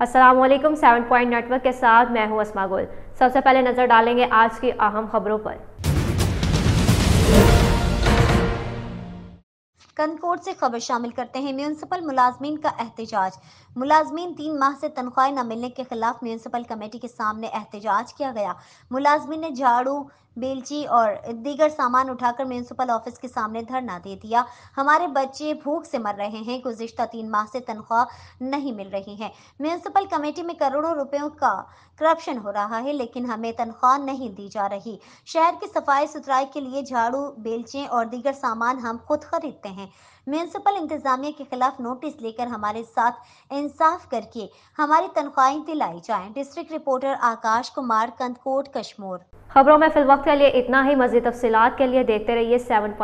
Aslam seven point network के साथ मैं हूँ असमा गुल सबसे पहले नज़र डालेंगे आज की अहम खबरों पर कनकोट से खबर शामिल करते हैं म्यूनसिपल मुलाजमीन का एहतजाज मुलाजमीन तीन माह से तनख्वाहें न मिलने के खिलाफ म्यूनसिपल कमेटी के सामने एहतजाज किया गया मुलाजमीन ने झाड़ू बेलची और दीगर सामान उठाकर म्यूनसिपल ऑफिस के सामने धरना दे दिया हमारे बच्चे भूख से मर रहे हैं गुजशत तीन माह से तनख्वाह नहीं मिल रही है म्यूनसिपल कमेटी में करोड़ों रुपयों का करप्शन हो रहा है लेकिन हमें तनख्वाह नहीं दी जा रही शहर की सफाई सुथराई के लिए झाड़ू बेलचे और दीगर सामान हम खुद खरीदते हैं हैं म्यूनसिपल इंतज़ामिया के खिलाफ नोटिस लेकर हमारे साथ इंसाफ करके हमारी तनख्वाही दिलाई जाए डिस्ट्रिक्ट रिपोर्टर आकाश कुमार कंदकोट कश्मोर खबरों में फिल वक्त के लिए इतना ही मजीद तफसीत के लिए देखते रहिए सेवन